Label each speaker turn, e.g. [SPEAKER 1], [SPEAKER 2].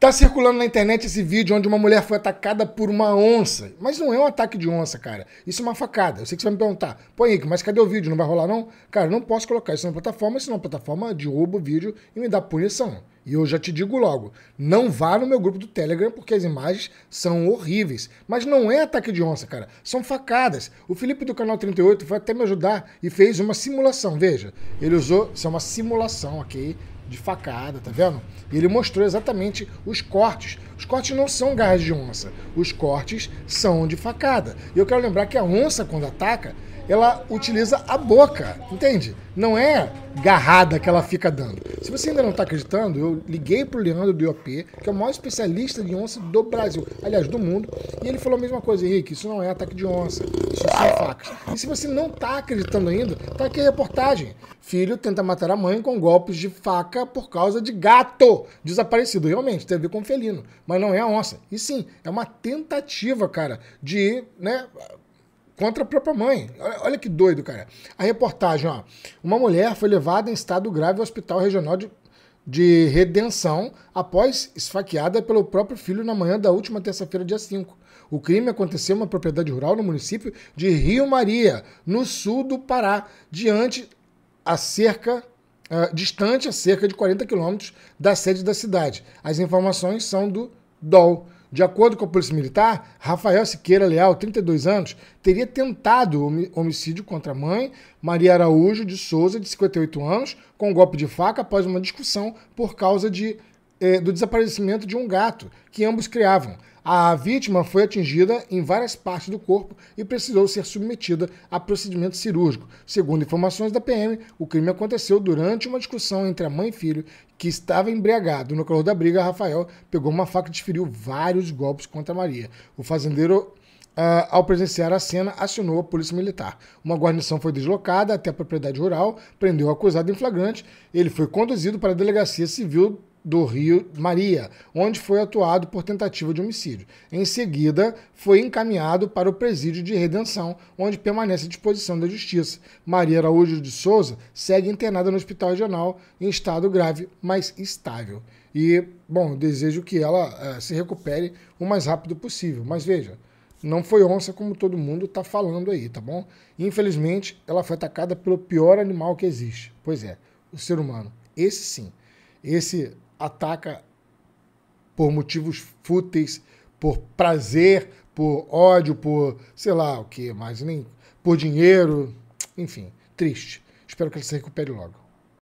[SPEAKER 1] Tá circulando na internet esse vídeo onde uma mulher foi atacada por uma onça. Mas não é um ataque de onça, cara. Isso é uma facada. Eu sei que você vai me perguntar, Põe aí, mas cadê o vídeo? Não vai rolar, não? Cara, não posso colocar isso na plataforma, senão a plataforma derruba o vídeo e me dá punição. E eu já te digo logo, não vá no meu grupo do Telegram porque as imagens são horríveis. Mas não é ataque de onça, cara. São facadas. O Felipe do canal 38 foi até me ajudar e fez uma simulação. Veja, ele usou, isso é uma simulação, ok? de facada, tá vendo? E ele mostrou exatamente os cortes. Os cortes não são garras de onça, os cortes são de facada. E eu quero lembrar que a onça, quando ataca, ela utiliza a boca, entende? Não é garrada que ela fica dando. Se você ainda não está acreditando, eu liguei pro Leandro do IOP, que é o maior especialista de onça do Brasil, aliás, do mundo, e ele falou a mesma coisa, Henrique, isso não é ataque de onça, isso são facas. E se você não está acreditando ainda, tá aqui a reportagem. Filho tenta matar a mãe com golpes de faca por causa de gato desaparecido. Realmente, tem a ver com felino, mas não é a onça. E sim, é uma tentativa, cara, de, né, contra a própria mãe. Olha, olha, que doido, cara. A reportagem, ó. Uma mulher foi levada em estado grave ao Hospital Regional de, de Redenção após esfaqueada pelo próprio filho na manhã da última terça-feira, dia 5. O crime aconteceu em uma propriedade rural no município de Rio Maria, no sul do Pará, diante a cerca uh, distante a cerca de 40 quilômetros da sede da cidade. As informações são do DOL. De acordo com a Polícia Militar, Rafael Siqueira Leal, 32 anos, teria tentado homicídio contra a mãe, Maria Araújo de Souza, de 58 anos, com um golpe de faca após uma discussão por causa de, eh, do desaparecimento de um gato que ambos criavam. A vítima foi atingida em várias partes do corpo e precisou ser submetida a procedimento cirúrgico. Segundo informações da PM, o crime aconteceu durante uma discussão entre a mãe e filho, que estava embriagado. No calor da briga, Rafael pegou uma faca e desferiu vários golpes contra Maria. O fazendeiro Uh, ao presenciar a cena, acionou a polícia militar. Uma guarnição foi deslocada até a propriedade rural, prendeu o acusado em flagrante. Ele foi conduzido para a delegacia civil do Rio Maria, onde foi atuado por tentativa de homicídio. Em seguida, foi encaminhado para o presídio de redenção, onde permanece à disposição da justiça. Maria Araújo de Souza segue internada no hospital regional em estado grave, mas estável. E, bom, desejo que ela uh, se recupere o mais rápido possível. Mas veja, não foi onça como todo mundo está falando aí, tá bom? Infelizmente, ela foi atacada pelo pior animal que existe. Pois é, o ser humano. Esse sim. Esse ataca por motivos fúteis, por prazer, por ódio, por sei lá o que mais, nem por dinheiro, enfim, triste. Espero que ele se recupere logo.